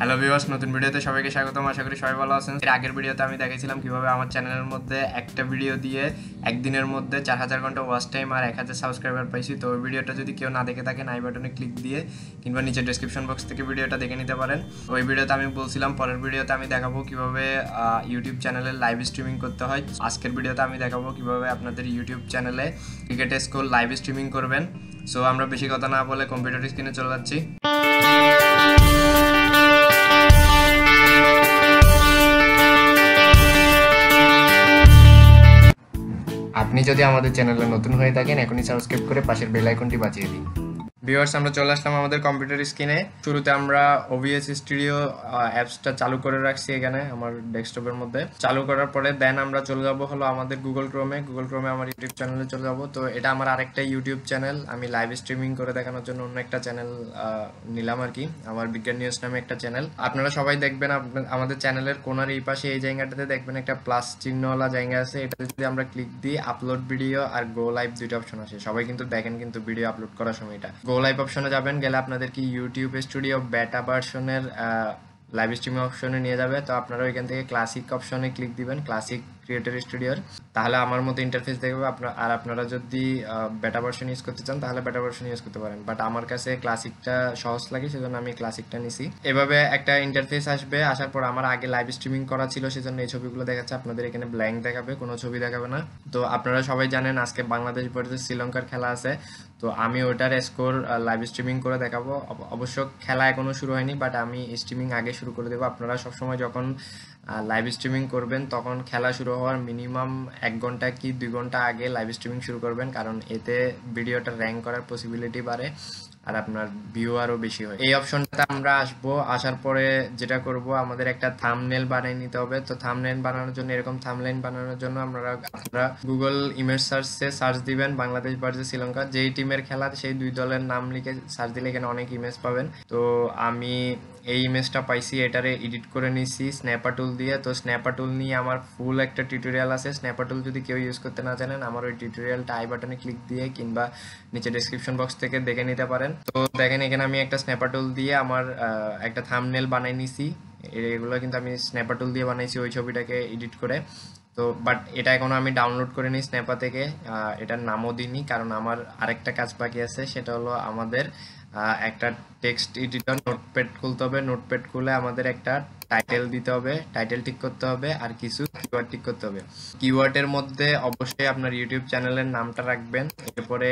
hello viewers নতুন ভিডিওতে সবাইকে স্বাগতম আশা করি সবাই ভালো আছেন এর আগের ভিডিওতে আমি দেখেছিলাম কিভাবে আমার চ্যানেলের মধ্যে একটা ভিডিও দিয়ে একদিনের মধ্যে চার হাজার ঘন্টা ওয়াশ টাইম আর এক হাজার সাবস্ক্রাইবার পাইছি তো ওই ভিডিওটা যদি কেউ না দেখে থাকেন আই বাটনে ক্লিক দিয়ে কিংবা নিচে ডিসক্রিপশন বক্স থেকে ভিডিওটা দেখে নিতে পারেন ওই ভিডিওতে আমি বলছিলাম পরের ভিডিওতে আমি দেখাবো কিভাবে ইউটিউব চ্যানেলে লাইভ স্ট্রিমিং করতে হয় আজকের ভিডিওতে আমি দেখাবো কিভাবে আপনাদের ইউটিউব চ্যানেলে ক্রিকেট স্কোর লাইভ স্ট্রিমিং করবেন সো আমরা বেশি কথা না বলে কম্পিউটার স্ক্রিনে চলে যাচ্ছি আপনি যদি আমাদের চ্যানেলে নতুন হয়ে থাকেন এখনই সাবস্ক্রাইব করে পাশের বেল আইকনটি বাজিয়ে দিন ভিউয়ার্স আমরা চলে আসলাম আমাদের কম্পিউটার স্ক্রিনে শুরুতে আমরা ওভিএস স্টুডিও অ্যাপসটা চালু করে রাখছি এখানে আমার ডেস্কটপের মধ্যে চালু করার পরে দেন আমরা চলে যাব হলো আমাদের গুগল ক্রোমে গুগল ক্রোমে আমার ইউটিউব চ্যানেলে চলে যাব তো এটা আমার আরেকটা ইউটিউব চ্যানেল আমি লাইভ স্ট্রিমিং করে দেখানোর জন্য অন্য একটা চ্যানেল নিলাম আর কি আমার বিজ্ঞান নিউজ নামে একটা চ্যানেল আপনারা সবাই দেখবেন আমাদের চ্যানেলের কোনার এই পাশে এই জায়গাটাতে দেখবেন একটা প্লাস চিহ্নওয়ালা জায়গা আছে এটা যদি আমরা ক্লিক দিই আপলোড ভিডিও আর গো লাইভ দুইটা অপশন আছে সবাই কিন্তু দেখেন কিন্তু ভিডিও আপলোড করার সময় এটা গো গো লাইভ অপশনে যাবেন গেলে আপনাদেরকে ইউটিউব স্টুডিও বেটা ভার্সনের লাইভ স্ট্রিমিং অপশনে নিয়ে যাবে তো আপনারা ওইখান থেকে ক্লাসিক অপশনে ক্লিক দিবেন ক্লাসিক ক্রিয়েটার স্টুডিওর তাহলে আমার মতো ইন্টারফেস দেখবে আপনার আর আপনারা যদি বেটা ভার্সন ইউজ করতে চান তাহলে বেটা ভার্সন ইউজ করতে পারেন বাট আমার কাছে ক্লাসিকটা সহজ লাগে সেজন্য আমি ক্লাসিকটা নিছি এভাবে একটা ইন্টারফেস আসবে আসার পর আমার আগে লাইভ স্ট্রিমিং করা ছিল সেজন্য এই ছবিগুলো দেখাচ্ছে আপনাদের এখানে ব্ল্যাঙ্ক দেখাবে কোনো ছবি দেখাবে না তো আপনারা সবাই জানেন আজকে বাংলাদেশ ভার্সেস শ্রীলঙ্কার খেলা আছে তো আমি ওটার স্কোর লাইভ স্ট্রিমিং করে দেখাবো অবশ্য খেলা এখনও শুরু হয়নি বাট আমি স্ট্রিমিং আগে শুরু করে দেবো আপনারা সবসময় যখন লাইভ স্ট্রিমিং করবেন তখন খেলা শুরু হওয়ার মিনিমাম এক ঘন্টা কি দুই ঘন্টা আগে লাইভ স্ট্রিমিং শুরু করবেন কারণ এতে ভিডিওটা র্যাঙ্ক করার পসিবিলিটি বাড়ে আর আপনার ভিউ আরও বেশি হয় এই অপশনটাতে আমরা আসবো আসার পরে যেটা করব আমাদের একটা থামনেল বানিয়ে নিতে হবে তো থামনেল বানানোর জন্য এরকম থামলাইন বানানোর জন্য আমরা আপনারা গুগল ইমেজ সার্চে সার্চ দিবেন বাংলাদেশ ভার্সেস শ্রীলঙ্কা যেই টিমের খেলা সেই দুই দলের নাম লিখে সার্চ দিলে এখানে অনেক ইমেজ পাবেন তো আমি এই ইমেজটা পাইছি এটারে এডিট করে নিছি স্ন্যাপাটুল দিয়ে তো স্ন্যাপাটুল নিয়ে আমার ফুল একটা টিউটোরিয়াল আছে স্ন্যাপাটুল যদি কেউ ইউজ করতে না জানেন আমার ওই টিউটোরিয়ালটা আই বাটনে ক্লিক দিয়ে কিংবা নিচে ডিসক্রিপশন বক্স থেকে দেখে নিতে পারেন তো দেখেন এখানে আমি একটা স্ন্যাপার টুল দিয়ে আমার একটা থামনেল বানাই নিছি এগুলো কিন্তু আমি স্ন্যাপার টুল দিয়ে বানাইছি ওই ছবিটাকে এডিট করে তো বাট এটা এখনো আমি ডাউনলোড করে নিই স্ন্যাপা থেকে এটার নামও দিইনি কারণ আমার আরেকটা কাজ বাকি আছে সেটা হলো আমাদের একটা টেক্সট এডিটর নোটপ্যাড খুলতে হবে নোটপ্যাড খুলে আমাদের একটা টাইটেল দিতে হবে টাইটেল ঠিক করতে হবে আর কিছু কিওয়ার্ড ঠিক করতে হবে কিওয়ার্ডের মধ্যে অবশ্যই আপনার ইউটিউব চ্যানেলের নামটা রাখবেন এরপরে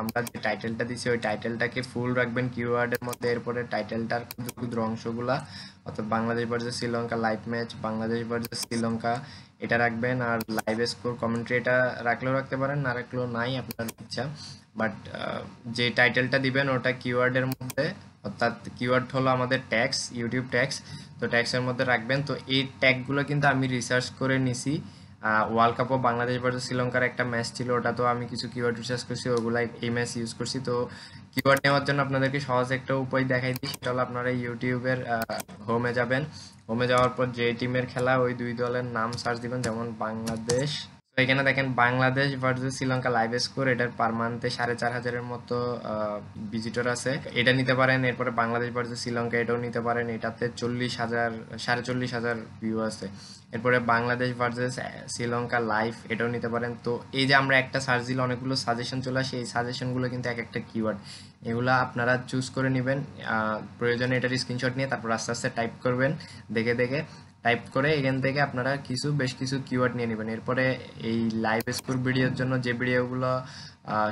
আমরা যে টাইটেলটা দিছি ওই টাইটেলটাকে ফুল রাখবেন কিওয়ার্ডের মধ্যে এরপরে টাইটেলটার ক্ষুদ্র ক্ষুদ্র অংশগুলা অর্থাৎ Bangladesh versus Sri Lanka live match Bangladesh versus Sri Lanka এটা রাখবেন আর লাইভ স্কোর কমেন্ট্রি এটা রাখলেও রাখতে পারেন না রাখলেও নাই আপনার ইচ্ছা বাট যে টাইটেলটা দিবেন ওটা কিওয়ার্ডের মধ্যে অর্থাৎ কিওয়ার্ড হলো আমাদের ট্যাক্স ইউটিউব ট্যাক্স তো ট্যাক্সের মধ্যে রাখবেন তো এই ট্যাগগুলো কিন্তু আমি রিসার্চ করে নিছি ওয়ার্ল্ড কাপও বাংলাদেশ ভার্সেস শ্রীলঙ্কার একটা ম্যাচ ছিল ওটা তো আমি কিছু কিওয়ার্ড রিসার্চ করছি ওগুলো এই ম্যাচ ইউজ করছি তো কিওয়ার্ড নেওয়ার জন্য আপনাদেরকে সহজ একটা উপায় দেখাই দিই সেটা হলো আপনারা ইউটিউবের হোমে যাবেন হোমে যাওয়ার পর যে টিমের খেলা ওই দুই দলের নাম সার্চ দিবেন যেমন বাংলাদেশ এখানে দেখেন Bangladesh versus Sri Lanka live score এটার পার মান্থে সাড়ে চার হাজারের মতো ভিজিটর আছে এটা নিতে পারেন এরপরে বাংলাদেশ ভার্সেস শ্রীলঙ্কা এটাও নিতে পারেন এটাতে চল্লিশ হাজার সাড়ে চল্লিশ হাজার ভিউ আছে এরপরে বাংলাদেশ ভার্সেস শ্রীলঙ্কা লাইভ এটাও নিতে পারেন তো এই যে আমরা একটা সার্চ দিলে অনেকগুলো সাজেশন চলে আসে এই সাজেশনগুলো কিন্তু এক একটা কিওয়ার্ড এগুলো আপনারা চুজ করে নেবেন প্রয়োজনে এটার স্ক্রিনশট নিয়ে তারপর আস্তে আস্তে টাইপ করবেন দেখে দেখে টাইপ করে এখান থেকে আপনারা কিছু বেশ কিছু কিওয়ার্ড নিয়ে নেবেন এরপরে এই লাইভ স্কোর ভিডিওর জন্য যে ভিডিওগুলো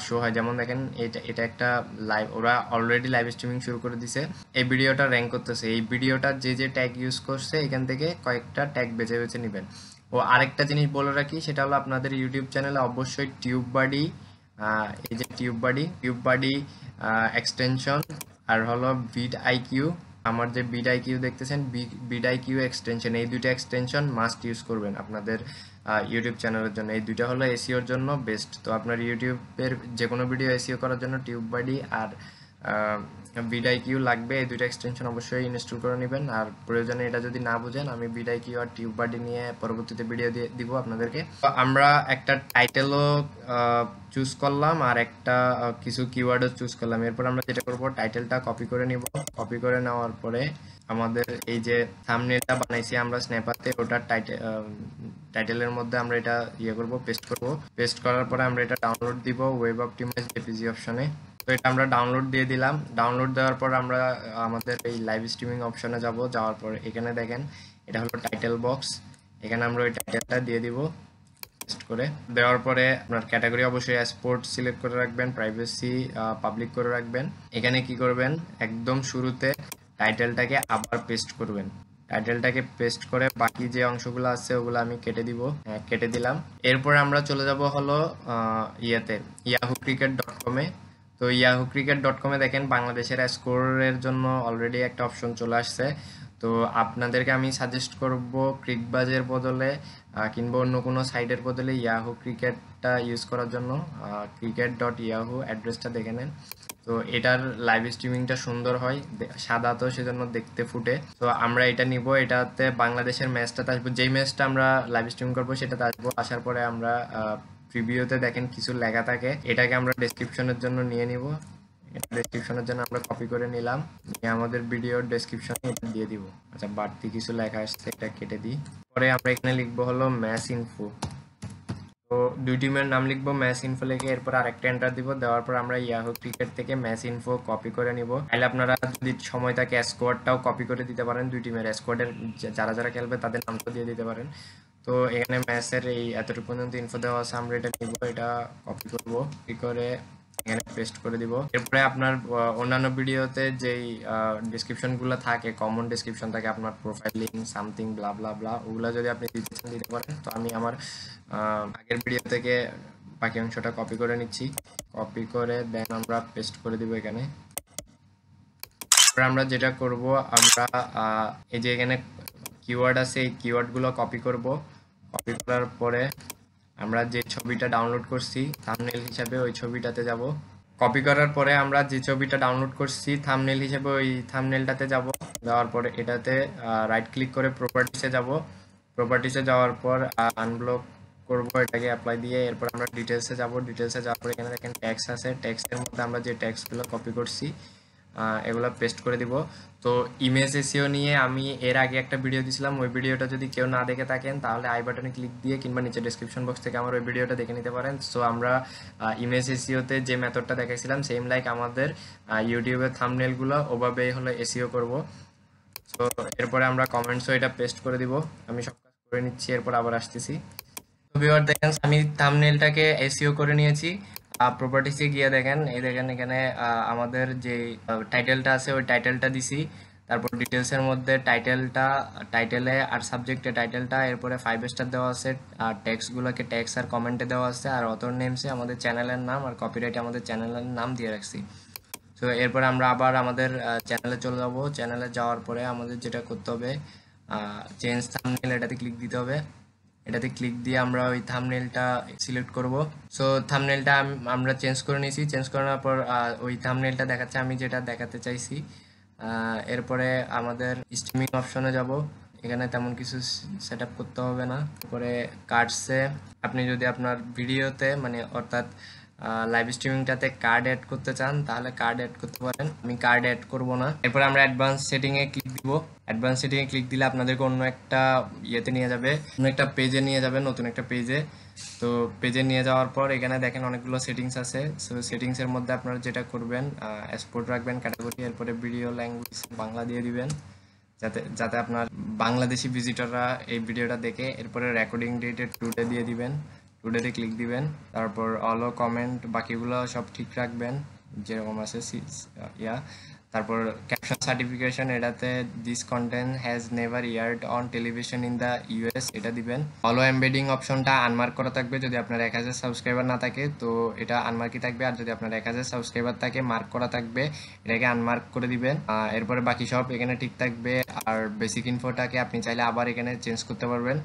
শো হয় যেমন দেখেন এটা এটা একটা লাইভ ওরা অলরেডি লাইভ স্ট্রিমিং শুরু করে দিছে এই ভিডিওটা র্যাঙ্ক করতেছে এই ভিডিওটা যে যে ট্যাগ ইউজ করছে এখান থেকে কয়েকটা ট্যাগ বেছে বেছে নেবেন ও আরেকটা জিনিস বলে রাখি সেটা হলো আপনাদের ইউটিউব চ্যানেলে অবশ্যই টিউব বাডি এই যে TubeBuddy TubeBuddy extension আর হলো ভিড আইকিউ আমার যে বিডাই কিউ দেখতেছেন বিডাই কিউ এক্সটেনশন এই দুইটা এক্সটেনশন মাস্ট ইউজ করবেন আপনাদের ইউটিউব চ্যানেলের জন্য এই দুইটা হলো এসিওর e জন্য বেস্ট তো আপনার ইউটিউবের যে কোনো ভিডিও এসিও করার জন্য টিউব বাডি আর ভিডাই কিউ লাগবে এই দুইটা এক্সটেনশন অবশ্যই ইনস্টল করে নেবেন আর প্রয়োজনে এটা যদি না বুঝেন আমি ভিডাই কিউ আর টিউব বাডি নিয়ে পরবর্তীতে ভিডিও দিয়ে দিব আপনাদেরকে আমরা একটা টাইটেলও চুজ করলাম আর একটা কিছু কিওয়ার্ডও চুজ করলাম এরপর আমরা যেটা করব টাইটেলটা কপি করে নিব কপি করে নেওয়ার পরে আমাদের এই যে থামনেলটা বানাইছি আমরা স্ন্যাপাতে ওটা টাইটেল টাইটেলের মধ্যে আমরা এটা ইয়ে করব পেস্ট করব পেস্ট করার পরে আমরা এটা ডাউনলোড দিব ওয়েব অপটিমাইজ জেপিজি অপশনে তো এটা আমরা ডাউনলোড দিয়ে দিলাম ডাউনলোড দেওয়ার পর আমরা আমাদের এই লাইভ স্ট্রিমিং অপশনে যাব যাওয়ার পর এখানে দেখেন এটা হলো টাইটেল বক্স এখানে আমরা ওই টাইটেলটা দিয়ে দিব করে দেওয়ার পরে আপনার ক্যাটাগরি অবশ্যই স্পোর্ট সিলেক্ট করে রাখবেন প্রাইভেসি পাবলিক করে রাখবেন এখানে কি করবেন একদম শুরুতে টাইটেলটাকে আবার পেস্ট করবেন টাইটেলটাকে পেস্ট করে বাকি যে অংশগুলো আছে ওগুলো আমি কেটে দিব হ্যাঁ, কেটে দিলাম এরপরে আমরা চলে যাব হলো ইয়েতে ইয়াহু ক্রিকেট ডট কমে তো ইয়াহু ক্রিকেট ডট কমে দেখেন বাংলাদেশের স্কোরের জন্য অলরেডি একটা অপশন চলে আসছে তো আপনাদেরকে আমি সাজেস্ট করব ক্রিকবাজের বদলে কিংবা অন্য কোনো সাইডের বদলে ইয়াহু ক্রিকেটটা ইউজ করার জন্য ক্রিকেট ডট ইয়াহু অ্যাড্রেসটা দেখে নেন তো এটার লাইভ স্ট্রিমিংটা সুন্দর হয় সাদা তো সেজন্য দেখতে ফুটে তো আমরা এটা নিব এটাতে বাংলাদেশের ম্যাচটাতে আসবো যেই ম্যাচটা আমরা লাইভ স্ট্রিম করবো সেটাতে আসবো আসার পরে আমরা প্রিভিউতে দেখেন কিছু লেখা থাকে এটাকে আমরা ডেসক্রিপশনের জন্য নিয়ে নিব ডেসক্রিপশনের জন্য আমরা কপি করে নিলাম নিয়ে আমাদের ভিডিওর ডেসক্রিপশনে এটা দিয়ে দিব আচ্ছা বাড়তি কিছু লেখা আসছে এটা কেটে দিই পরে আমরা এখানে লিখবো হলো ম্যাস ইনফো তো দুই টিমের নাম লিখবো ম্যাস ইনফো লিখে এরপর আরেকটা এন্টার দিব দেওয়ার পর আমরা ইয়াহু ক্রিকেট থেকে ম্যাস ইনফো কপি করে নিব তাহলে আপনারা যদি সময় থাকে স্কোয়াডটাও কপি করে দিতে পারেন দুই টিমের স্কোয়াডের যারা যারা খেলবে তাদের নামটাও দিয়ে দিতে পারেন তো এখানে ম্যাথসের এই এতটুকু পর্যন্ত ইনফো দেওয়া আছে আমরা এটা নিব এটা কপি করবো কি করে এখানে পেস্ট করে দিব এরপরে আপনার অন্যান্য ভিডিওতে যেই ডিসক্রিপশনগুলো থাকে কমন ডিসক্রিপশন থাকে আপনার profile link something blah blah blah ওগুলো যদি আপনি দিতে চান দিতে পারেন তো আমি আমার আগের ভিডিও থেকে বাকি অংশটা কপি করে নিচ্ছি কপি করে দেন আমরা পেস্ট করে দিব এখানে আমরা যেটা করব আমরা এই যে এখানে কিওয়ার্ড আছে এই কিওয়ার্ডগুলো কপি করব কপি করার পরে আমরা যে ছবিটা ডাউনলোড করছি থামনেল হিসাবে ওই ছবিটাতে যাব কপি করার পরে আমরা যে ছবিটা ডাউনলোড করছি থামনেল হিসাবে ওই থামনেলটাতে যাব যাওয়ার পরে এটাতে রাইট ক্লিক করে প্রপার্টিসে যাব প্রপার্টিসে যাওয়ার পর আনব্লক করব এটাকে অ্যাপ্লাই দিয়ে এরপর আমরা ডিটেলসে যাব ডিটেলসে যাওয়ার পর এখানে দেখেন ট্যাক্স আছে ট্যাক্সের মধ্যে আমরা যে ট্যাক্সগুলো কপি করছি এগুলো পেস্ট করে দিব তো ইমেজ এসিও নিয়ে আমি এর আগে একটা ভিডিও দিছিলাম ওই ভিডিওটা যদি কেউ না দেখে থাকেন তাহলে আই বাটনে ক্লিক দিয়ে কিংবা নিচে ডিসক্রিপশন বক্স থেকে আমার ওই ভিডিওটা দেখে নিতে পারেন সো আমরা ইমেজ এসিওতে যে মেথডটা দেখাইছিলাম সেম লাইক আমাদের ইউটিউবের থামনেলগুলো ওভাবেই হলো এসিও করব সো এরপরে আমরা কমেন্টসও এটা পেস্ট করে দিব আমি সব কাজ করে নিচ্ছি এরপর আবার আসতেছি তো ভিউয়ার দেখেন আমি থামনেলটাকে এসিও করে নিয়েছি প্রপার্টিসে গিয়ে দেখেন এই দেখেন এখানে আমাদের যে টাইটেলটা আছে ওই টাইটেলটা দিছি তারপর ডিটেলসের মধ্যে টাইটেলটা টাইটেলে আর সাবজেক্টে টাইটেলটা এরপরে ফাইভ স্টার দেওয়া আছে আর ট্যাক্সগুলোকে ট্যাক্স আর কমেন্টে দেওয়া আছে আর অত নেমসে আমাদের চ্যানেলের নাম আর কপিরাইটে আমাদের চ্যানেলের নাম দিয়ে রাখছি তো এরপরে আমরা আবার আমাদের চ্যানেলে চলে যাবো চ্যানেলে যাওয়ার পরে আমাদের যেটা করতে হবে চেঞ্জ থামনেল এটাতে ক্লিক দিতে হবে এটাতে ক্লিক দিয়ে আমরা ওই থামনেলটা সিলেক্ট করব সো থামনেলটা আমরা চেঞ্জ করে নিয়েছি চেঞ্জ করানোর পর ওই থামনেলটা দেখাচ্ছে আমি যেটা দেখাতে চাইছি এরপরে আমাদের স্ট্রিমিং অপশনে যাব এখানে তেমন কিছু সেট করতে হবে না পরে কার্ডসে আপনি যদি আপনার ভিডিওতে মানে অর্থাৎ লাইভ স্ট্রিমিংটাতে কার্ড অ্যাড করতে চান তাহলে কার্ড অ্যাড করতে পারেন আমি কার্ড অ্যাড করব না এরপর আমরা অ্যাডভান্স সেটিংয়ে ক্লিক দিব অ্যাডভান্স সেটিংয়ে ক্লিক দিলে আপনাদেরকে অন্য একটা ইয়েতে নিয়ে যাবে অন্য একটা পেজে নিয়ে যাবে নতুন একটা পেজে তো পেজে নিয়ে যাওয়ার পর এখানে দেখেন অনেকগুলো সেটিংস আছে সো সেটিংসের মধ্যে আপনারা যেটা করবেন এক্সপোর্ট রাখবেন ক্যাটাগরি এরপরে ভিডিও ল্যাঙ্গুয়েজ বাংলা দিয়ে দিবেন যাতে যাতে আপনার বাংলাদেশি ভিজিটররা এই ভিডিওটা দেখে এরপরে রেকর্ডিং ডেটে টুডে দিয়ে দিবেন টুডেতে ক্লিক দিবেন তারপর আলো কমেন্ট বাকিগুলো সব ঠিক রাখবেন যেরকম আছে ইয়া তারপর ক্যাপশন সার্টিফিকেশন এটাতে this content has never aired on television in the US এটা দিবেন অলো এমবেডিং অপশনটা আনমার্ক করা থাকবে যদি আপনার এক হাজার সাবস্ক্রাইবার না থাকে তো এটা আনমার্কই থাকবে আর যদি আপনার এক হাজার সাবস্ক্রাইবার থাকে মার্ক করা থাকবে এটাকে আনমার্ক করে দিবেন এরপরে বাকি সব এখানে ঠিক থাকবে আর বেসিক ইনফোটাকে আপনি চাইলে আবার এখানে চেঞ্জ করতে পারবেন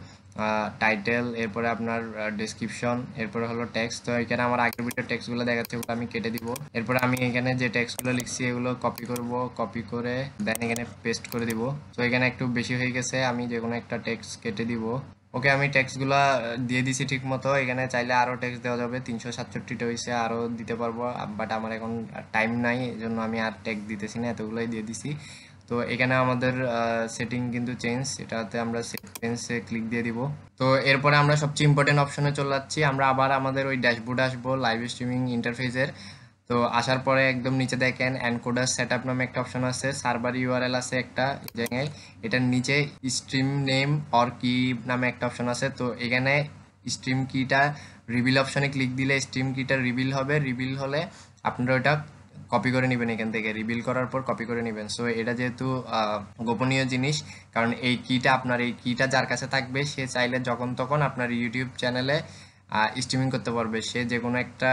টাইটেল এরপরে আপনার ডেসক্রিপশন এরপরে হলো টেক্সট তো এখানে আমার আগের ভিডিও টেক্সটগুলো দেখাচ্ছে ওগুলো আমি কেটে দিব এরপরে আমি এখানে যে টেক্সটগুলো লিখছি এগুলো কপি করব কপি করে দেন এখানে পেস্ট করে দিব তো এখানে একটু বেশি হয়ে গেছে আমি যে কোনো একটা টেক্সট কেটে দিব ওকে আমি ট্যাক্সগুলো দিয়ে দিছি ঠিক মতো এখানে চাইলে আরও ট্যাক্স দেওয়া যাবে তিনশো সাতষট্টিটা হয়েছে আরও দিতে পারবো বাট আমার এখন টাইম নাই এই জন্য আমি আর ট্যাক্স দিতেছি না এতগুলোই দিয়ে দিছি তো এখানে আমাদের সেটিং কিন্তু চেঞ্জ এটাতে আমরা চেঞ্জে ক্লিক দিয়ে দিব তো এরপরে আমরা সবচেয়ে ইম্পর্টেন্ট অপশনে চলে যাচ্ছি আমরা আবার আমাদের ওই ড্যাশবোর্ড আসবো লাইভ স্ট্রিমিং ইন্টারফেসের তো আসার পরে একদম নিচে দেখেন অ্যানকোডার সেট আপ নামে একটা অপশন আছে সার্ভার ইউআরএল আছে একটা জায়গায় এটার নিচে স্ট্রিম নেম অর কি নামে একটা অপশন আছে তো এখানে স্ট্রিম কিটা রিভিল অপশনে ক্লিক দিলে স্ট্রিম কিটা রিভিল হবে রিভিল হলে আপনারা ওটা কপি করে নেবেন এখান থেকে রিভিল করার পর কপি করে নেবেন সো এটা যেহেতু গোপনীয় জিনিস কারণ এই কিটা আপনার এই কিটা যার কাছে থাকবে সে চাইলে যখন তখন আপনার ইউটিউব চ্যানেলে স্ট্রিমিং করতে পারবে সে যে কোনো একটা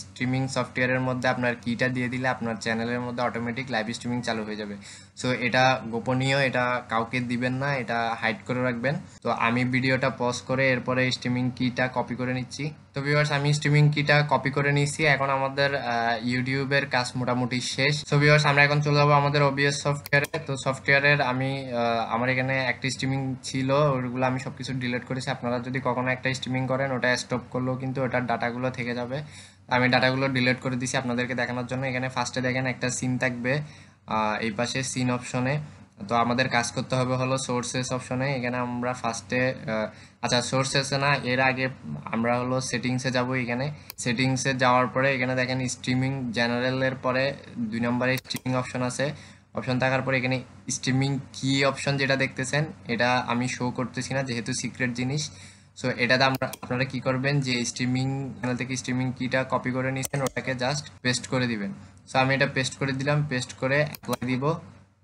স্ট্রিমিং সফটওয়্যারের মধ্যে আপনার কিটা দিয়ে দিলে আপনার চ্যানেলের মধ্যে অটোমেটিক লাইভ স্ট্রিমিং চালু হয়ে যাবে সো এটা গোপনীয় এটা কাউকে দিবেন না এটা হাইড করে রাখবেন তো আমি ভিডিওটা পজ করে এরপরে স্ট্রিমিং কিটা কপি করে নিচ্ছি তো ভিউয়ার্স আমি স্ট্রিমিং কিটা কপি করে নিচ্ছি এখন আমাদের ইউটিউবের কাজ মোটামুটি শেষ তো ভিউয়ার্স আমরা এখন চলে যাবো আমাদের ওবিএস সফটওয়্যারে তো সফটওয়্যারের আমি আমার এখানে একটা স্ট্রিমিং ছিল ওগুলো আমি সব কিছু ডিলিট করেছি আপনারা যদি কখনো একটা স্ট্রিমিং করেন ওটা স্টপ করলেও কিন্তু ওটার ডাটাগুলো থেকে যাবে আমি ডাটাগুলো ডিলিট করে দিছি আপনাদেরকে দেখানোর জন্য এখানে ফার্স্টে দেখেন একটা সিম থাকবে এই পাশে সিন অপশনে তো আমাদের কাজ করতে হবে হলো সোর্সেস অপশনে এখানে আমরা ফার্স্টে আচ্ছা সোর্সেসে না এর আগে আমরা হলো সেটিংসে যাব এখানে সেটিংসে যাওয়ার পরে এখানে দেখেন স্ট্রিমিং জেনারেলের পরে দুই নম্বরে স্ট্রিমিং অপশন আছে অপশন থাকার পরে এখানে স্ট্রিমিং কি অপশন যেটা দেখতেছেন এটা আমি শো করতেছি না যেহেতু সিক্রেট জিনিস সো এটাতে আমরা আপনারা কি করবেন যে স্ট্রিমিং চ্যানেল থেকে স্ট্রিমিং কিটা কপি করে নিচ্ছেন ওটাকে জাস্ট পেস্ট করে দিবেন সো আমি এটা পেস্ট করে দিলাম পেস্ট করে অ্যাপ্লাই দিব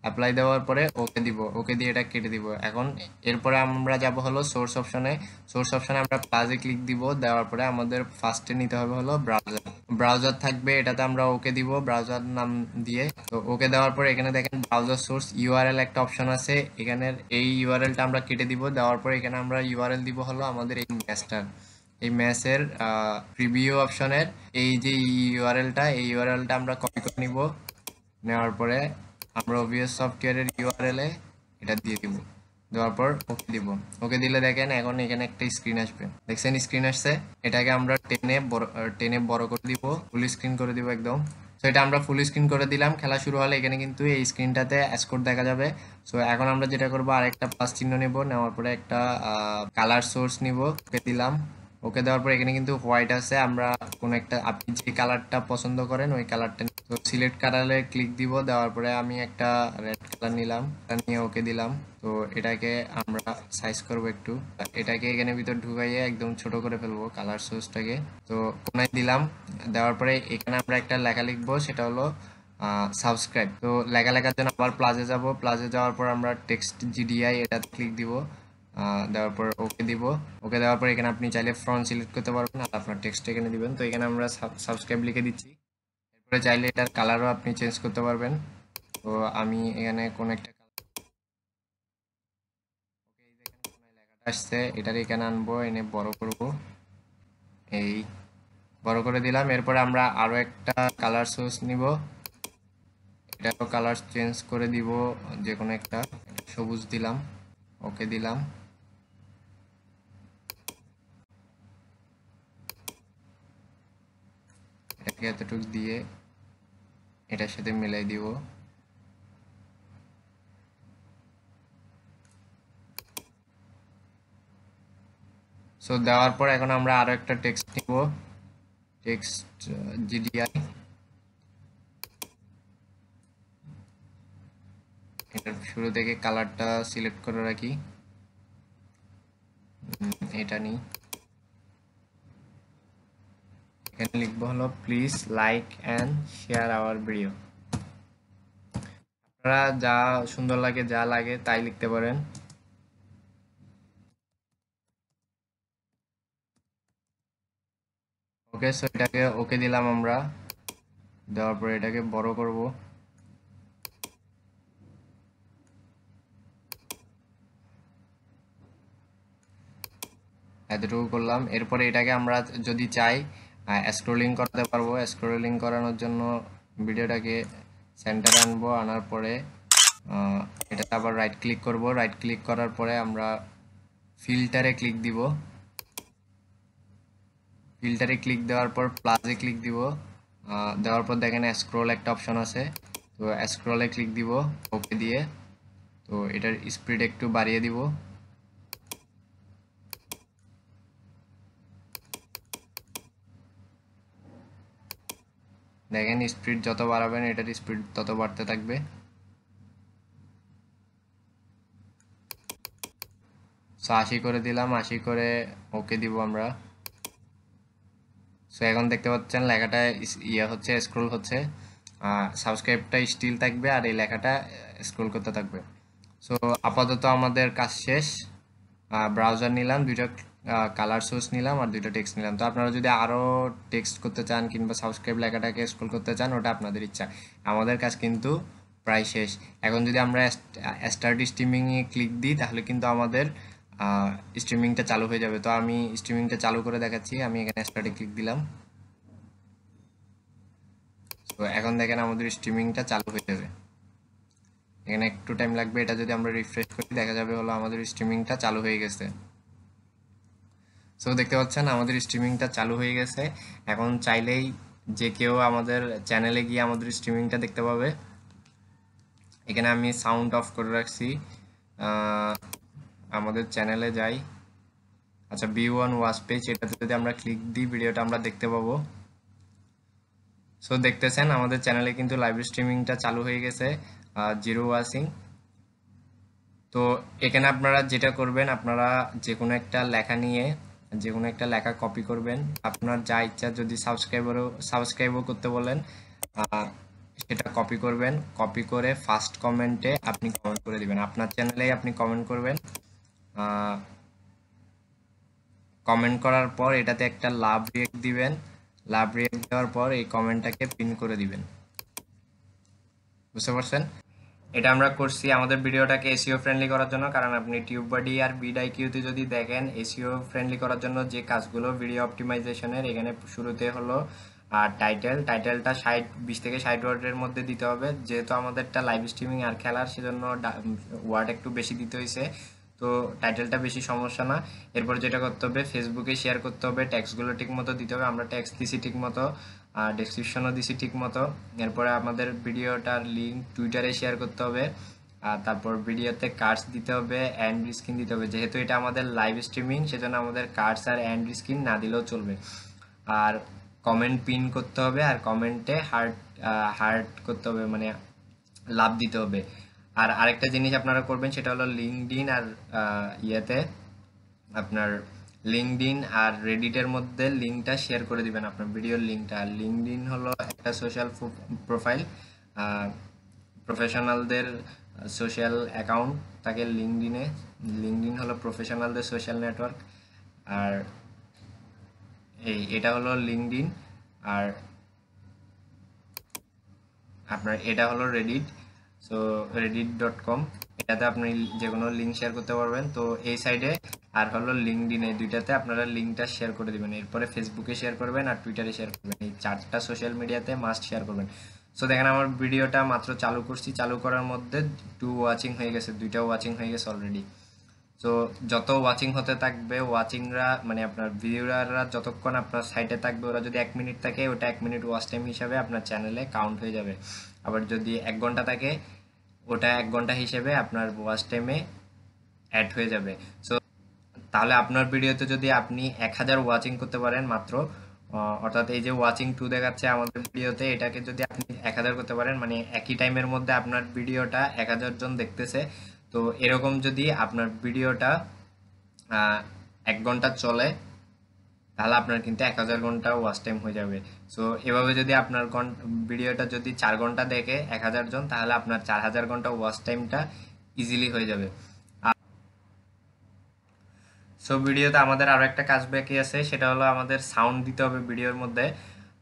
অ্যাপ্লাই দেওয়ার পরে ওকে দিব ওকে দিয়ে এটা কেটে দিব এখন এরপরে আমরা যাব হলো সোর্স অপশনে সোর্স অপশনে আমরা প্লাসে ক্লিক দিব দেওয়ার পরে আমাদের ফার্স্টে নিতে হবে হলো ব্রাউজার ব্রাউজার থাকবে এটাতে আমরা ওকে দিব ব্রাউজার নাম দিয়ে তো ওকে দেওয়ার পরে এখানে দেখেন ব্রাউজার সোর্স ইউআরএল একটা অপশন আছে এখানের এই ইউআরএলটা আমরা কেটে দিব দেওয়ার পরে এখানে আমরা ইউআরএল দিব হলো আমাদের এই ম্যাচটার এই ম্যাচের প্রিভিউ অপশনের এই যে ইউআরএলটা এই ইউআরএলটা আমরা কপি করে নিব নেওয়ার পরে আমরা ওবিএস সফটওয়্যারের ইউআরএলে এটা দিয়ে দিব দেওয়ার পর ওকে দিব ওকে দিলে দেখেন এখন এখানে একটা স্ক্রিন আসবে দেখছেন স্ক্রিন আসছে এটাকে আমরা টেনে বড় টেনে বড় করে দিব ফুল স্ক্রিন করে দিব একদম সো এটা আমরা ফুল স্ক্রিন করে দিলাম খেলা শুরু হলে এখানে কিন্তু এই স্ক্রিনটাতে স্কোর দেখা যাবে সো এখন আমরা যেটা করবো আরেকটা প্লাস চিহ্ন নেব নেওয়ার পরে একটা কালার সোর্স নিব ওকে দিলাম ওকে দেওয়ার পর এখানে কিন্তু হোয়াইট আছে আমরা কোন একটা আপনি যে কালারটা পছন্দ করেন ওই কালারটা তো সিলেক্ট কালারে ক্লিক দিব দেওয়ার পরে আমি একটা রেড কালার নিলাম নিয়ে ওকে দিলাম তো এটাকে আমরা সাইজ করব একটু এটাকে এখানে ভিতর ঢুকাইয়ে একদম ছোট করে ফেলবো কালার সোর্সটাকে তো কোনায় দিলাম দেওয়ার পরে এখানে আমরা একটা লেখা লিখবো সেটা হলো সাবস্ক্রাইব তো লেখা লেখার জন্য আবার প্লাজে যাব প্লাজে যাওয়ার পর আমরা টেক্সট জিডিআই এটা ক্লিক দিব দেওয়ার পর ওকে দিব ওকে দেওয়ার পর এখানে আপনি চাইলে ফ্রন্ট সিলেক্ট করতে পারবেন আর আপনার টেক্সট এখানে দিবেন তো এখানে আমরা সাবস্ক্রাইব লিখে দিচ্ছি এরপরে চাইলে এটার কালারও আপনি চেঞ্জ করতে পারবেন তো আমি এখানে কোন একটা আসছে এটার এখানে আনবো এনে বড় করব এই বড় করে দিলাম এরপরে আমরা আরও একটা কালার সোর্স নিব এটাও কালার চেঞ্জ করে দিব যে কোনো একটা সবুজ দিলাম ওকে দিলাম এতে এতটুক দিয়ে এটার সাথে মিলাই দিব সো দেওয়ার পর এখন আমরা আরো একটা টেক্সট নিব টেক্সট জিডিআই uh, এটার শুরু থেকে কালারটা সিলেক্ট করে রাখি এটা নিই এখানে লিখবো হলো please like and share our video আপনারা যা সুন্দর লাগে যা লাগে তাই লিখতে পারেন ওকে সো এটাকে ওকে দিলাম আমরা দেওয়ার পরে এটাকে বড় করব এতটুকু করলাম এরপরে এটাকে আমরা যদি চাই স্ক্রোলিং হ্যাঁ, করতে পারবো স্ক্রোলিং করানোর জন্য ভিডিওটাকে সেন্টারে আনবো আনার পরে এটাতে আবার রাইট ক্লিক করব রাইট ক্লিক করার পরে আমরা ফিল্টারে ক্লিক দিব ফিল্টারে ক্লিক দেওয়ার পর প্লাসে ক্লিক দিব দেওয়ার পর দেখেন স্ক্রোল একটা অপশন আছে তো স্ক্রোলে ক্লিক দিব ওকে দিয়ে তো এটার স্পিড একটু বাড়িয়ে দিব দেখেন স্পিড যত বাড়াবেন এটার স্পিড তত বাড়তে থাকবে সো আশি করে দিলাম আশি করে ওকে দিব আমরা সো এখন দেখতে পাচ্ছেন লেখাটা ইয়ে হচ্ছে স্ক্রোল হচ্ছে সাবস্ক্রাইবটা স্টিল থাকবে আর এই লেখাটা স্ক্রোল করতে থাকবে সো আপাতত আমাদের কাজ শেষ ব্রাউজার নিলাম দুইটা কালার সোর্স নিলাম আর দুইটা টেক্সট নিলাম তো আপনারা যদি আরও টেক্সট করতে চান কিংবা সাবস্ক্রাইব লেখাটাকে স্কুল করতে চান ওটা আপনাদের ইচ্ছা আমাদের কাজ কিন্তু প্রায় শেষ এখন যদি আমরা স্টার্ট স্ট্রিমিংয়ে ক্লিক দিই তাহলে কিন্তু আমাদের স্ট্রিমিংটা চালু হয়ে যাবে তো আমি স্ট্রিমিংটা চালু করে দেখাচ্ছি আমি এখানে স্টার্টে ক্লিক দিলাম তো এখন দেখেন আমাদের স্ট্রিমিংটা চালু হয়ে যাবে এখানে একটু টাইম লাগবে এটা যদি আমরা রিফ্রেশ করি দেখা যাবে হলো আমাদের স্ট্রিমিংটা চালু হয়ে গেছে সো দেখতে পাচ্ছেন আমাদের স্ট্রিমিংটা চালু হয়ে গেছে এখন চাইলেই যে কেউ আমাদের চ্যানেলে গিয়ে আমাদের স্ট্রিমিংটা দেখতে পাবে এখানে আমি সাউন্ড অফ করে রাখছি আমাদের চ্যানেলে যাই আচ্ছা বি ওয়ান ওয়াশ পেজ এটাতে যদি আমরা ক্লিক দিই ভিডিওটা আমরা দেখতে পাবো সো দেখতেছেন আমাদের চ্যানেলে কিন্তু লাইভ স্ট্রিমিংটা চালু হয়ে গেছে জিরো ওয়াশিং তো এখানে আপনারা যেটা করবেন আপনারা যে কোনো একটা লেখা নিয়ে যে কোনো একটা লেখা কপি করবেন আপনার যা ইচ্ছা যদি সাবস্ক্রাইবারও সাবস্ক্রাইবও করতে বলেন সেটা কপি করবেন কপি করে ফার্স্ট কমেন্টে আপনি কমেন্ট করে দিবেন আপনার চ্যানেলেই আপনি কমেন্ট করবেন কমেন্ট করার পর এটাতে একটা লাভ রিয়েক্ট দিবেন লাভ রিয়েক্ট দেওয়ার পর এই কমেন্টটাকে পিন করে দিবেন বুঝতে পারছেন এটা আমরা করছি আমাদের ভিডিওটাকে এসিও ফ্রেন্ডলি e করার জন্য কারণ আপনি টিউব বডি আর কিউতে যদি দেখেন এসিও ফ্রেন্ডলি e করার জন্য যে কাজগুলো ভিডিও অপটিমাইজেশনের এখানে শুরুতে হলো আর টাইটেল টাইটেলটা ষাট বিশ থেকে ষাট ওয়ার্ডের মধ্যে দিতে হবে যেহেতু আমাদেরটা লাইভ স্ট্রিমিং আর খেলার সেজন্য ওয়ার্ড একটু বেশি দিতে হয়েছে তো টাইটেলটা বেশি সমস্যা না এরপর যেটা করতে হবে ফেসবুকে শেয়ার করতে হবে ট্যাক্সগুলো ঠিক মতো দিতে হবে আমরা ট্যাক্স দিছি ঠিক মতো আর ডিসক্রিপশনও দিছি ঠিক মতো এরপরে আমাদের ভিডিওটার লিঙ্ক টুইটারে শেয়ার করতে হবে আর তারপর ভিডিওতে কার্ডস দিতে হবে অ্যান্ড স্ক্রিন দিতে হবে যেহেতু এটা আমাদের লাইভ স্ট্রিমিং সেজন্য আমাদের কার্ডস আর অ্যান্ড স্ক্রিন না দিলেও চলবে আর কমেন্ট পিন করতে হবে আর কমেন্টে হার্ট হার্ট করতে হবে মানে লাভ দিতে হবে আর আরেকটা জিনিস আপনারা করবেন সেটা হলো লিঙ্কডিন আর ইয়েতে আপনার লিঙ্কডিন আর রেডিটের মধ্যে লিঙ্কটা শেয়ার করে দিবেন আপনার ভিডিওর লিঙ্কটা আর লিঙ্কডিন হলো একটা সোশ্যাল প্রোফাইল প্রফেশনালদের সোশ্যাল অ্যাকাউন্ট তাকে লিঙ্কডিনে লিঙ্কডিন হলো প্রফেশনালদের সোশ্যাল নেটওয়ার্ক আর এই এটা হলো লিঙ্কডিন আর আপনার এটা হলো Reddit so Reddit dot com এটাতে আপনি যে কোনো লিঙ্ক শেয়ার করতে পারবেন তো এই সাইডে আর হলো লিঙ্কডিন এই দুইটাতে আপনারা লিঙ্কটা শেয়ার করে দেবেন এরপরে ফেসবুকে শেয়ার করবেন আর টুইটারে শেয়ার করবেন এই চারটা সোশ্যাল মিডিয়াতে মাস্ট শেয়ার করবেন সো দেখেন আমার ভিডিওটা মাত্র চালু করছি চালু করার মধ্যে টু ওয়াচিং হয়ে গেছে দুইটা ওয়াচিং হয়ে গেছে অলরেডি তো যত ওয়াচিং হতে থাকবে ওয়াচিংরা মানে আপনার ভিউরাররা যতক্ষণ আপনার সাইটে থাকবে ওরা যদি এক মিনিট থাকে ওটা এক মিনিট ওয়াচ টাইম হিসাবে আপনার চ্যানেলে কাউন্ট হয়ে যাবে আবার যদি এক ঘন্টা থাকে ওটা এক ঘন্টা হিসেবে আপনার ওয়াচ টাইমে অ্যাড হয়ে যাবে সো তাহলে আপনার ভিডিওতে যদি আপনি এক হাজার ওয়াচিং করতে পারেন মাত্র অর্থাৎ এই যে ওয়াচিং টু দেখাচ্ছে আমাদের ভিডিওতে এটাকে যদি আপনি এক হাজার করতে পারেন মানে একই টাইমের মধ্যে আপনার ভিডিওটা এক হাজার জন দেখতেছে তো এরকম যদি আপনার ভিডিওটা এক ঘন্টা চলে তাহলে আপনার কিন্তু এক হাজার ঘন্টা ওয়াচ টাইম হয়ে যাবে সো এভাবে যদি আপনার ভিডিওটা যদি চার ঘন্টা দেখে এক হাজার জন তাহলে আপনার চার হাজার ঘন্টা ওয়াচ টাইমটা ইজিলি হয়ে যাবে সো ভিডিওতে আমাদের আরও একটা কাজ বাকি আছে সেটা হলো আমাদের সাউন্ড দিতে হবে ভিডিওর মধ্যে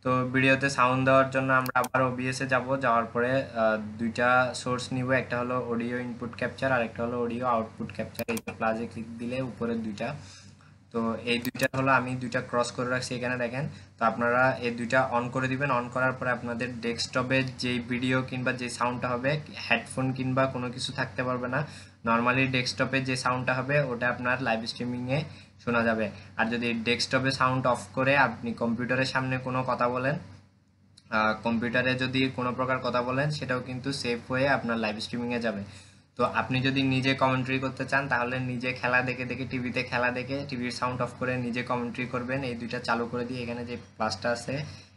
তো ভিডিওতে সাউন্ড দেওয়ার জন্য আমরা আবার ওবিএসে যাব যাওয়ার পরে দুইটা সোর্স নিব একটা হলো অডিও ইনপুট ক্যাপচার আর একটা হলো অডিও আউটপুট ক্যাপচার এই প্লাজে ক্লিক দিলে উপরে দুইটা তো এই দুইটা হলো আমি দুইটা ক্রস করে রাখছি এখানে দেখেন তো আপনারা এই দুইটা অন করে দিবেন অন করার পরে আপনাদের ডেস্কটপে যেই ভিডিও কিংবা যে সাউন্ডটা হবে হেডফোন কিংবা কোনো কিছু থাকতে পারবে না নর্মালি ডেস্কটপে যে সাউন্ডটা হবে ওটা আপনার লাইভ স্ট্রিমিংয়ে শোনা যাবে আর যদি ডেস্কটপে সাউন্ড অফ করে আপনি কম্পিউটারের সামনে কোনো কথা বলেন কম্পিউটারে যদি কোনো প্রকার কথা বলেন সেটাও কিন্তু সেভ হয়ে আপনার লাইভ স্ট্রিমিংয়ে যাবে তো আপনি যদি নিজে কমেন্ট্রি করতে চান তাহলে নিজে খেলা দেখে দেখে টিভিতে খেলা দেখে টিভির সাউন্ড অফ করে নিজে কমেন্ট্রি করবেন এই দুইটা চালু করে দিয়ে এখানে যে প্লাসটা আছে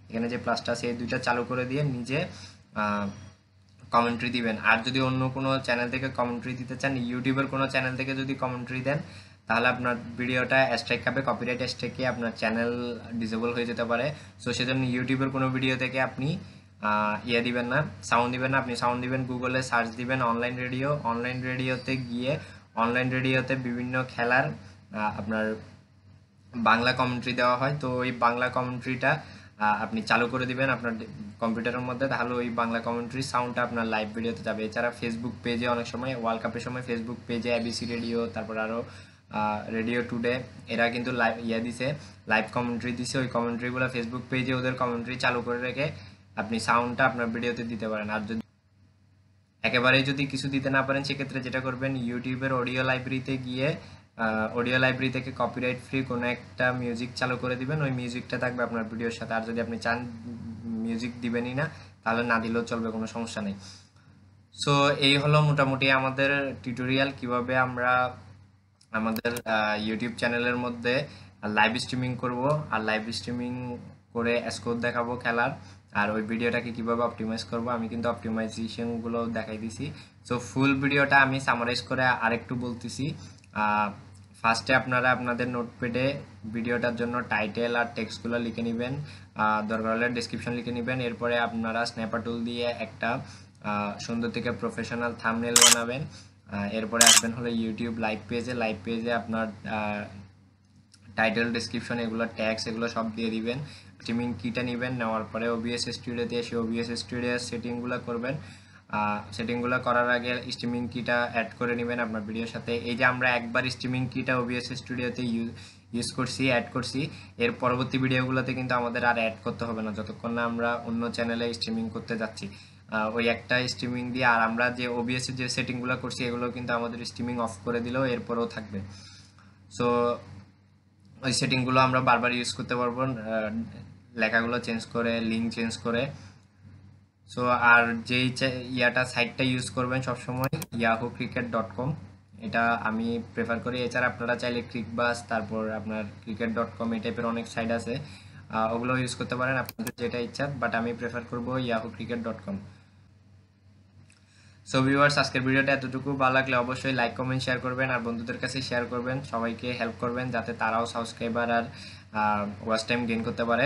এখানে যে প্লাসটা আছে এই দুইটা চালু করে দিয়ে নিজে কমেন্ট্রি দিবেন আর যদি অন্য কোনো চ্যানেল থেকে কমেন্ট্রি দিতে চান ইউটিউবের কোনো চ্যানেল থেকে যদি কমেন্ট্রি দেন তাহলে আপনার ভিডিওটা স্ট্রাইক খাবে কপিরাইট স্ট্রাইকে আপনার চ্যানেল ডিসেবল হয়ে যেতে পারে সো সেজন্য ইউটিউবের কোনো ভিডিও থেকে আপনি ইয়ে দিবেন না সাউন্ড দিবেন না আপনি সাউন্ড দিবেন গুগলে সার্চ দিবেন অনলাইন রেডিও অনলাইন রেডিওতে গিয়ে অনলাইন রেডিওতে বিভিন্ন খেলার আপনার বাংলা কমেন্ট্রি দেওয়া হয় তো ওই বাংলা কমেন্ট্রিটা আপনি চালু করে দিবেন আপনার কম্পিউটারের মধ্যে তাহলে ওই বাংলা কমেন্ট্রি সাউন্ডটা আপনার লাইভ ভিডিওতে যাবে এছাড়া ফেসবুক পেজে অনেক সময় ওয়ার্ল্ড কাপের সময় ফেসবুক পেজে এবিসি রেডিও তারপর আরও রেডিও টুডে এরা কিন্তু লাইভ ইয়ে দিছে লাইভ কমেন্ট্রি দিছে ওই কমেন্ট্রিগুলো ফেসবুক পেজে ওদের কমেন্ট্রি চালু করে রেখে আপনি সাউন্ডটা আপনার ভিডিওতে দিতে পারেন আর যদি একেবারেই যদি কিছু দিতে না পারেন সেক্ষেত্রে যেটা করবেন ইউটিউবের অডিও লাইব্রেরিতে গিয়ে অডিও লাইব্রেরি থেকে কপিরাইট ফ্রি কোনো একটা মিউজিক চালু করে দিবেন ওই মিউজিকটা থাকবে আপনার ভিডিওর সাথে আর যদি আপনি চান মিউজিক দিবেনই না তাহলে না দিলেও চলবে কোনো সমস্যা নেই সো এই হলো মোটামুটি আমাদের টিউটোরিয়াল কিভাবে আমরা আমাদের ইউটিউব চ্যানেলের মধ্যে লাইভ স্ট্রিমিং করব আর লাইভ স্ট্রিমিং করে স্কোর দেখাবো খেলার আর ওই ভিডিওটাকে কীভাবে অপটিমাইজ করব আমি কিন্তু অপটিমাইজেশনগুলো দেখাই দিছি সো ফুল ভিডিওটা আমি সামারাইজ করে আরেকটু বলতেছি ফার্স্টে আপনারা আপনাদের নোটপ্যাডে ভিডিওটার জন্য টাইটেল আর টেক্সটগুলো লিখে নেবেন দরকার হলে ডিসক্রিপশন লিখে নেবেন এরপরে আপনারা স্ন্যাপার টুল দিয়ে একটা সুন্দর থেকে প্রফেশনাল থামনেল বানাবেন এরপরে আসবেন হলো ইউটিউব লাইভ পেজে লাইভ পেজে আপনার টাইটেল ডিসক্রিপশন এগুলো ট্যাক্স এগুলো সব দিয়ে দিবেন স্ট্রিমিং কিটা নেবেন নেওয়ার পরে ওবিএস স্টুডিওতে এসে ওবিএস স্টুডিওর সেটিংগুলো করবেন সেটিংগুলো করার আগে স্ট্রিমিং কিটা অ্যাড করে নেবেন আপনার ভিডিওর সাথে এই যে আমরা একবার স্ট্রিমিং কিটা ওবিএস স্টুডিওতে ইউজ করছি অ্যাড করছি এর পরবর্তী ভিডিওগুলোতে কিন্তু আমাদের আর অ্যাড করতে হবে না যতক্ষণ না আমরা অন্য চ্যানেলে স্ট্রিমিং করতে যাচ্ছি ওই একটা স্ট্রিমিং দিয়ে আর আমরা যে ওবিএস যে সেটিংগুলো করছি এগুলো কিন্তু আমাদের স্ট্রিমিং অফ করে দিলেও এরপরেও থাকবে সো ওই সেটিংগুলো আমরা বারবার ইউজ করতে পারবো লেখাগুলো চেঞ্জ করে লিঙ্ক চেঞ্জ করে সো আর যেই ইয়াটা সাইটটা ইউজ করবেন সবসময় ইয়াহু ক্রিকেট ডট কম এটা আমি প্রেফার করি এছাড়া আপনারা চাইলে ক্রিকবাস তারপর আপনার ক্রিকেট ডট কম এই টাইপের অনেক সাইট আছে ওগুলো ইউজ করতে পারেন আপনাদের যেটা ইচ্ছা বাট আমি প্রেফার করব Yahoo cricket dot com so viewers আজকের ভিডিওটা এতটুকু ভালো লাগলে অবশ্যই লাইক কমেন্ট শেয়ার করবেন আর বন্ধুদের কাছে শেয়ার করবেন সবাইকে হেল্প করবেন যাতে তারাও সাবস্ক্রাইবার আর ওয়াচ টাইম গেইন করতে পারে